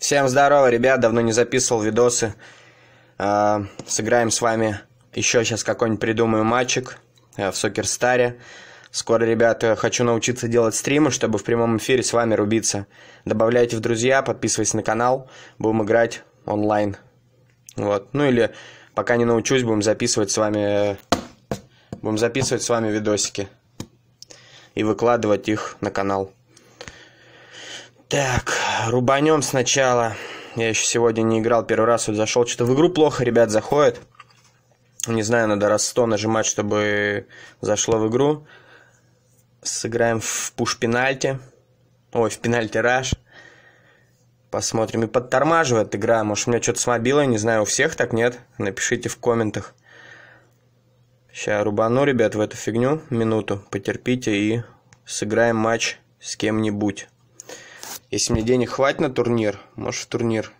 Всем здорово, ребят, давно не записывал видосы. А, сыграем с вами еще сейчас какой-нибудь придумаю матчик э, в Сокерстаре. Скоро, ребят, хочу научиться делать стримы, чтобы в прямом эфире с вами рубиться. Добавляйте в друзья, подписывайтесь на канал, будем играть онлайн. Вот. Ну или пока не научусь, будем записывать с вами э, будем записывать с вами видосики и выкладывать их на канал. Так, рубанем сначала. Я еще сегодня не играл, первый раз вот зашел. Что-то в игру плохо, ребят, заходит. Не знаю, надо раз 100 нажимать, чтобы зашло в игру. Сыграем в пуш-пенальти. Ой, в пенальти-раш. Посмотрим. И подтормаживает игра. Может, у меня что-то с мобилой, не знаю, у всех так нет. Напишите в комментах. Сейчас рубану, ребят, в эту фигню. Минуту. Потерпите и сыграем матч с кем-нибудь. Если мне денег хватит на турнир, может, в турнир.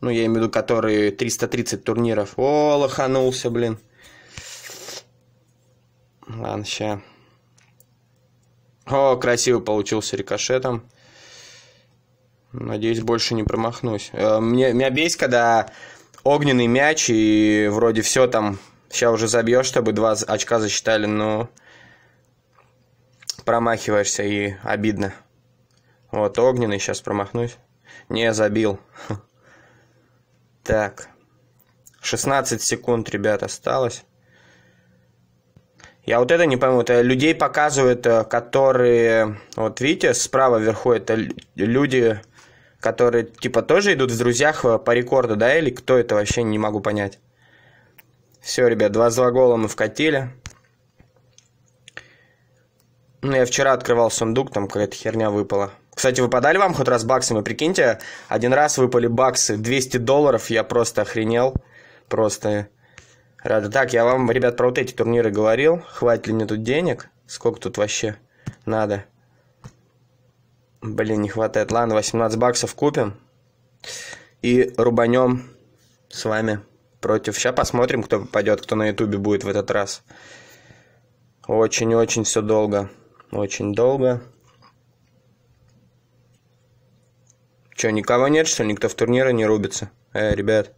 Ну, я имею в виду, который 330 турниров. О, лоханулся, блин. Ладно, ща. О, красиво получился рикошетом. Надеюсь, больше не промахнусь. Э, мне, меня бесит, когда огненный мяч и вроде все там. Сейчас уже забьешь, чтобы два очка засчитали, но промахиваешься и обидно. Вот огненный, сейчас промахнусь. Не, забил. Так. 16 секунд, ребят, осталось. Я вот это не пойму. Это людей показывают, э, которые... Вот видите, справа вверху это люди, которые типа тоже идут в друзьях э, по рекорду, да? Или кто это вообще, не могу понять. Все, ребят, 22 гола мы вкатили. Ну, я вчера открывал сундук, там какая-то херня выпала. Кстати, выпадали вам хоть раз баксы? Вы Прикиньте, один раз выпали баксы, 200 долларов, я просто охренел. Просто рада. Так, я вам, ребят, про вот эти турниры говорил. Хватит ли мне тут денег? Сколько тут вообще надо? Блин, не хватает. Ладно, 18 баксов купим. И рубанем с вами против. Сейчас посмотрим, кто попадет, кто на ютубе будет в этот раз. Очень-очень все долго. Очень долго. Че, никого нет, что ли? Никто в турниры не рубится? Э, ребят.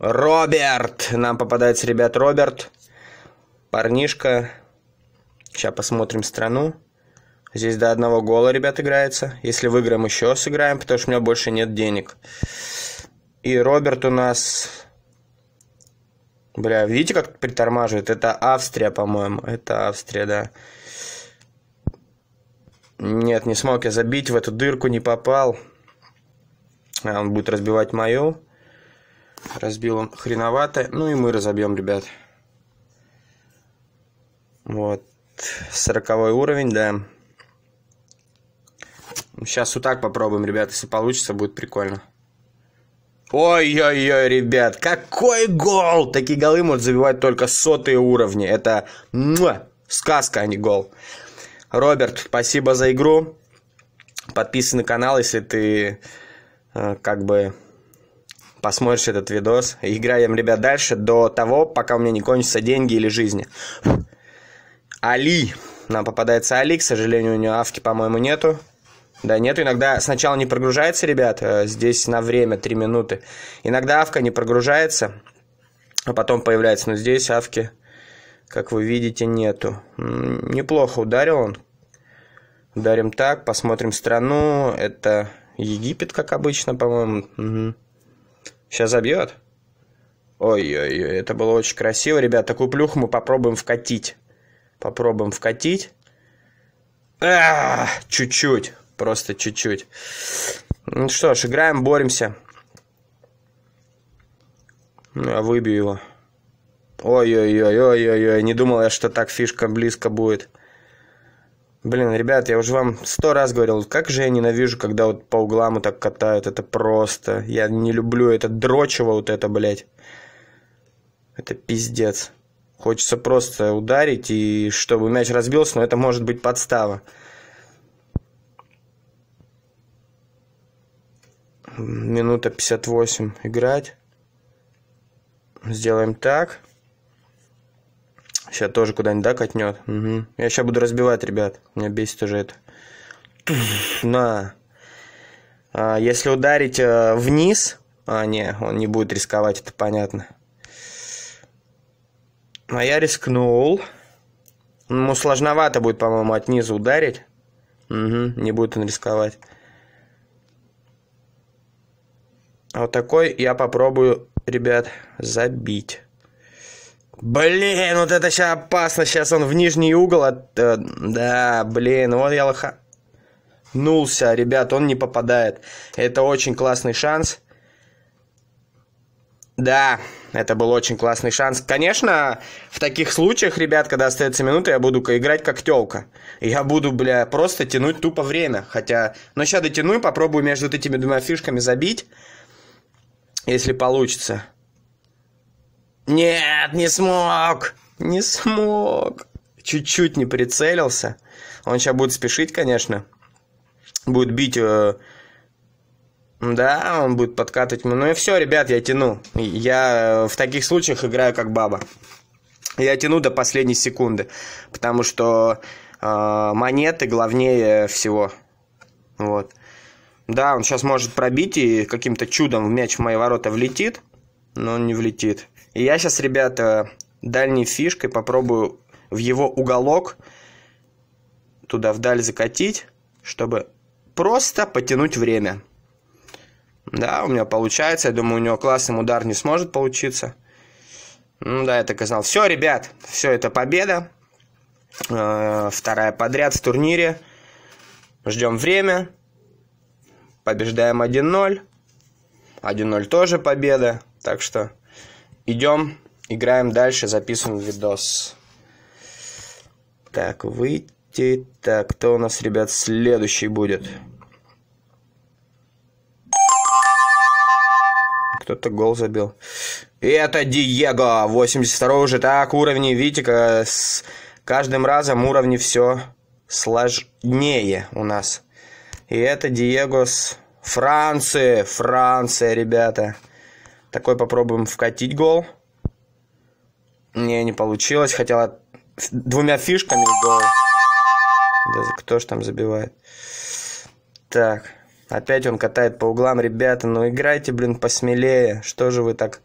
Роберт! Нам попадается, ребят, Роберт. Парнишка. Сейчас посмотрим страну. Здесь до одного гола, ребят, играется. Если выиграем, еще сыграем, потому что у меня больше нет денег. И Роберт у нас... Бля, видите, как притормаживает? Это Австрия, по-моему. Это Австрия, да. Нет, не смог я забить, в эту дырку не попал. А он будет разбивать мою. Разбил он хреновато. Ну и мы разобьем, ребят. Вот. Сороковой уровень, да. Сейчас вот так попробуем, ребят. Если получится, будет прикольно. Ой-ой-ой, ребят, какой гол! Такие голы могут забивать только сотые уровни. Это муа, сказка, а не гол. Роберт, спасибо за игру. Подписан на канал, если ты э, как бы посмотришь этот видос. Играем, ребят, дальше до того, пока у меня не кончатся деньги или жизни. Али. Нам попадается Али. К сожалению, у него авки, по-моему, нету. Да нету. Иногда сначала не прогружается, ребят. Э, здесь на время 3 минуты. Иногда авка не прогружается, а потом появляется. Но здесь авки, как вы видите, нету. Неплохо ударил он. Дарим так, посмотрим страну. Это Египет, как обычно, по-моему. Угу. Сейчас забьет. Ой-ой-ой, это было очень красиво. Ребят, такую плюху мы попробуем вкатить. Попробуем вкатить. чуть-чуть, просто чуть-чуть. Ну что ж, играем, боремся. Ну, я выбью его. Ой-ой-ой-ой-ой-ой, не думал я, что так фишка близко будет. Блин, ребят, я уже вам сто раз говорил, как же я ненавижу, когда вот по углам вот так катают. Это просто... Я не люблю это дрочево вот это, блядь. Это пиздец. Хочется просто ударить, и чтобы мяч разбился, но это может быть подстава. Минута 58 играть. Сделаем так. Сейчас тоже куда-нибудь, да, катнет? Угу. Я сейчас буду разбивать, ребят. Меня бесит уже это. на. А, если ударить э, вниз... А, не, он не будет рисковать, это понятно. А я рискнул. Ему сложновато будет, по-моему, от низа ударить. Угу, не будет он рисковать. А вот такой я попробую, ребят, забить. Блин, вот это сейчас опасно. Сейчас он в нижний угол. От... Э, да, блин, вот я лоха... Нулся, ребят, он не попадает. Это очень классный шанс. Да, это был очень классный шанс. Конечно, в таких случаях, ребят, когда остается минута, я буду играть как тёлка. Я буду, бля, просто тянуть тупо время. Хотя, Но ну, сейчас дотяну и попробую между этими двумя фишками забить, если получится. «Нет, не смог! Не смог!» Чуть-чуть не прицелился. Он сейчас будет спешить, конечно. Будет бить... Э... Да, он будет подкатывать. Ну и все, ребят, я тяну. Я э, в таких случаях играю как баба. Я тяну до последней секунды. Потому что э, монеты главнее всего. Вот. Да, он сейчас может пробить и каким-то чудом в мяч в мои ворота влетит. Но он не влетит. И я сейчас, ребята, дальней фишкой попробую в его уголок туда вдаль закатить, чтобы просто потянуть время. Да, у меня получается. Я думаю, у него классным удар не сможет получиться. Ну да, я так и знал. Все, ребят, все, это победа. Э вторая подряд в турнире. Ждем время. Побеждаем 1-0. 1-0 тоже победа. Так что Идем, играем дальше, записываем видос. Так, выйти. Так, кто у нас, ребят, следующий будет? Кто-то гол забил. И это Диего, 82 уже. Так, уровни, видите, как с каждым разом уровни все сложнее у нас. И это Диего с Франции. Франция, ребята. Такой попробуем вкатить гол. Не, не получилось. Хотела двумя фишками гол. Да кто ж там забивает? Так. Опять он катает по углам, ребята. Ну играйте, блин, посмелее. Что же вы так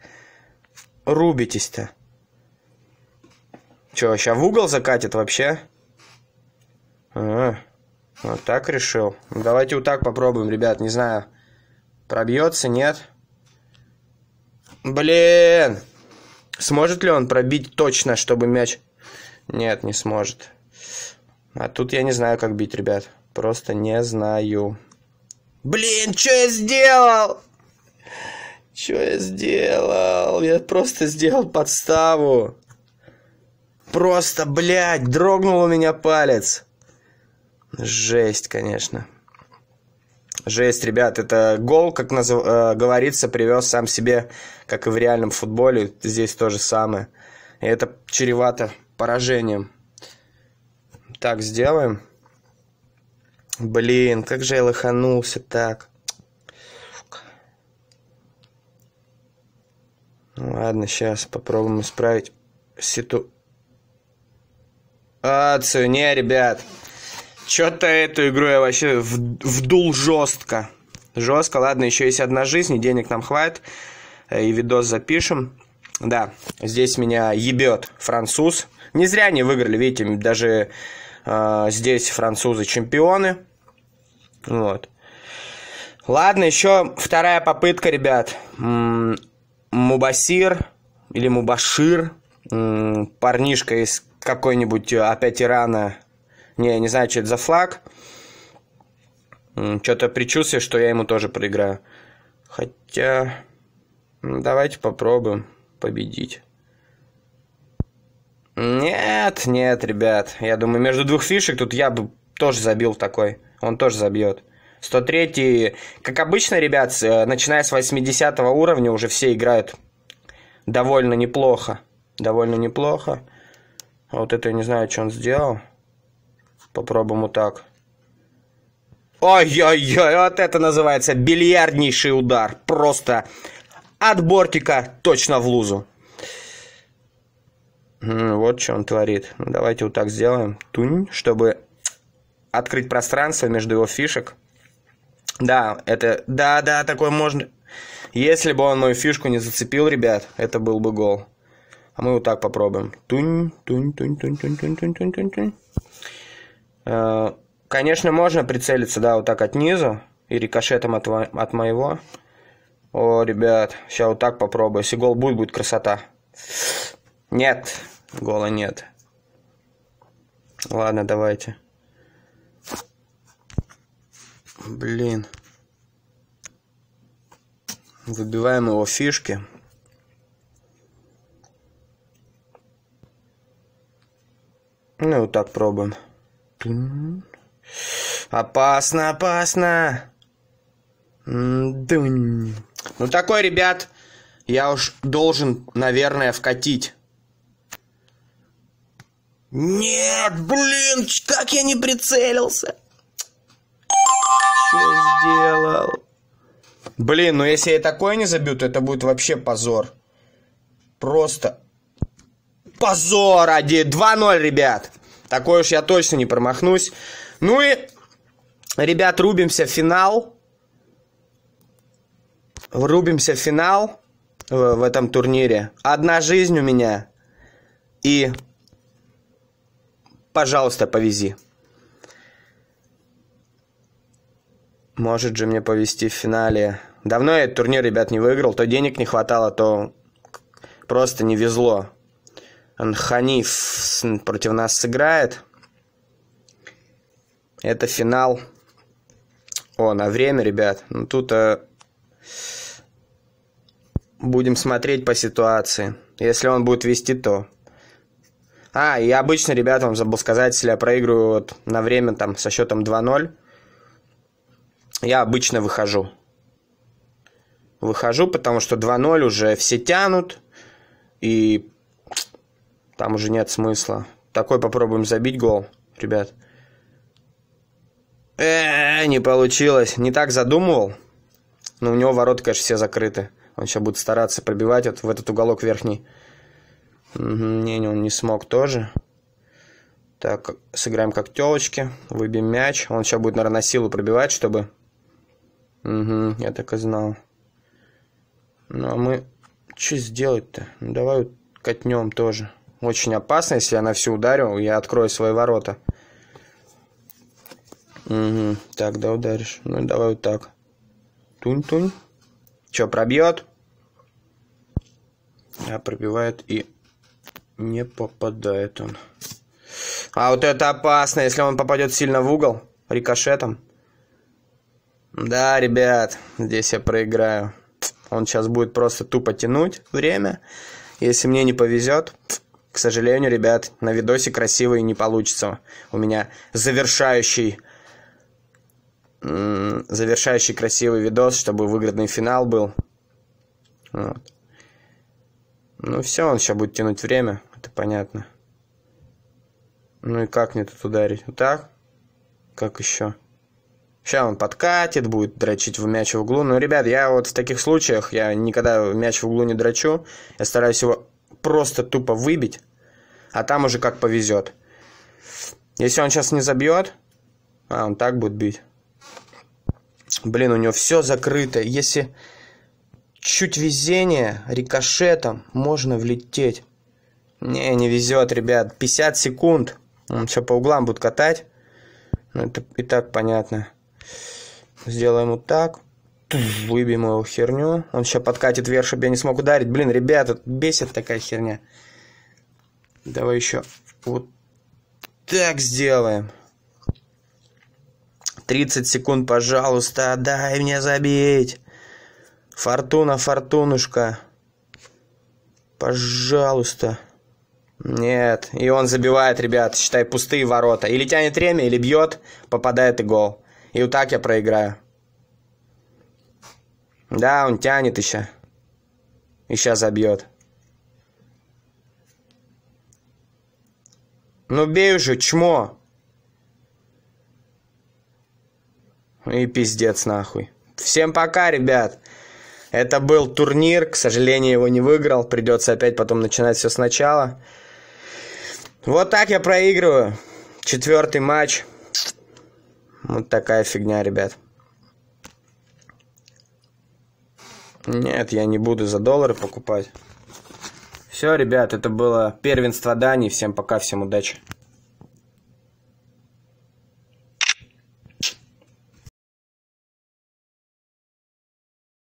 рубитесь-то? Че, сейчас в угол закатит вообще? А, вот так решил. давайте вот так попробуем, ребят. Не знаю, пробьется, нет. Блин! Сможет ли он пробить точно, чтобы мяч... Нет, не сможет. А тут я не знаю, как бить, ребят. Просто не знаю. Блин, что я сделал? Что я сделал? Я просто сделал подставу. Просто, блядь, дрогнул у меня палец. Жесть, конечно. Жесть, ребят, это гол, как наз... э, говорится, привез сам себе, как и в реальном футболе. Здесь то же самое. И это чревато поражением. Так, сделаем. Блин, как же я лоханулся так. Ну, ладно, сейчас попробуем исправить ситуацию. Не, ребят. Что-то эту игру я вообще вдул жестко. Жестко, ладно, еще есть одна жизнь, и денег нам хватит, э, и видос запишем. Да, здесь меня ебет француз. Не зря они выиграли, видите, даже э, здесь французы чемпионы. Вот. Ладно, еще вторая попытка, ребят. Мубасир или Мубашир, парнишка из какой-нибудь э, опять Ирана, не, не знаю, что это за флаг. Что-то предчувствие, что я ему тоже проиграю. Хотя... Давайте попробуем победить. Нет, нет, ребят. Я думаю, между двух фишек тут я бы тоже забил такой. Он тоже забьет. 103 как обычно, ребят, э, начиная с 80 уровня уже все играют довольно неплохо. Довольно неплохо. Вот это я не знаю, что он сделал. Попробуем вот так. Ой-ой-ой, вот это называется бильярднейший удар. Просто от бортика точно в лузу. Вот что он творит. Давайте вот так сделаем. Тунь, чтобы открыть пространство между его фишек. Да, это... Да, да, такой можно... Если бы он мою фишку не зацепил, ребят, это был бы гол. А мы вот так попробуем. тунь, тунь, тунь, тунь, тунь, тунь, тунь, тунь, тунь. Э, конечно, можно прицелиться, да, вот так от низу и рикошетом от, от моего. О, ребят, сейчас вот так попробую. Если гол будет, будет красота. Нет, гола нет. Ладно, давайте. Блин. Выбиваем его фишки. Ну и вот так пробуем. Тун. М-м-м. Опасно, опасно. Дунь. Ну такой, ребят, я уж должен, наверное, вкатить. Нет, блин, как я не прицелился. Что сделал? Блин, ну если я такое не забью, то это будет вообще позор. Просто позор, один 2-0, ребят. Такой уж я точно не промахнусь. Ну и, ребят, рубимся в финал. Рубимся в финал в, в этом турнире. Одна жизнь у меня. И, пожалуйста, повези. Может же мне повезти в финале. Давно я этот турнир, ребят, не выиграл. То денег не хватало, то просто не везло. Анханиф против нас сыграет. Это финал. О, на время, ребят. Ну тут а, будем смотреть по ситуации. Если он будет вести, то. А, и обычно, ребят, вам забыл сказать, если я проигрываю вот на время там со счетом 2-0, я обычно выхожу. Выхожу, потому что 2-0 уже все тянут, и там уже нет смысла. Такой попробуем забить гол, ребят. Э, не получилось. Не так задумывал. Но у него ворота, конечно, все закрыты. Он сейчас будет стараться пробивать вот в этот уголок верхний. Не, не, он не смог тоже. Так, сыграем как телочки. Выбьем мяч. Он сейчас будет, наверное, на силу пробивать, чтобы... Угу, я так и знал. Ну, а мы... Что сделать-то? Ну, давай вот катнем тоже. Очень опасно, если я на всю ударю, я открою свои ворота. Угу. Так, да, ударишь. Ну, давай вот так. Тунь-тунь. чё пробьет? А пробивает и не попадает он. А вот это опасно, если он попадет сильно в угол, рикошетом. Да, ребят, здесь я проиграю. Он сейчас будет просто тупо тянуть время. Если мне не повезет, к сожалению, ребят, на видосе красивый не получится. У меня завершающий завершающий красивый видос, чтобы выгодный финал был. Вот. Ну все, он сейчас будет тянуть время, это понятно. Ну и как мне тут ударить? Вот так? Как еще? Сейчас он подкатит, будет дрочить в мяч в углу. Но, ну, ребят, я вот в таких случаях, я никогда мяч в углу не дрочу. Я стараюсь его просто тупо выбить, а там уже как повезет. Если он сейчас не забьет, а он так будет бить. Блин, у него все закрыто. Если чуть везение рикошетом можно влететь. Не, не везет, ребят. 50 секунд. Он все по углам будет катать. Ну, это и так понятно. Сделаем вот так. Выбей мою херню. Он сейчас подкатит вверх, чтобы я не смог ударить. Блин, ребята, бесит такая херня. Давай еще вот так сделаем. 30 секунд, пожалуйста, дай мне забить. Фортуна, фортунушка. Пожалуйста. Нет, и он забивает, ребят, считай, пустые ворота. Или тянет время, или бьет, попадает и гол. И вот так я проиграю. Да, он тянет еще. И сейчас забьет. Ну бей уже, чмо! И пиздец нахуй. Всем пока, ребят. Это был турнир, к сожалению, его не выиграл. Придется опять потом начинать все сначала. Вот так я проигрываю. Четвертый матч. Вот такая фигня, ребят. Нет, я не буду за доллары покупать. Все, ребят, это было первенство Дании. Всем пока, всем удачи.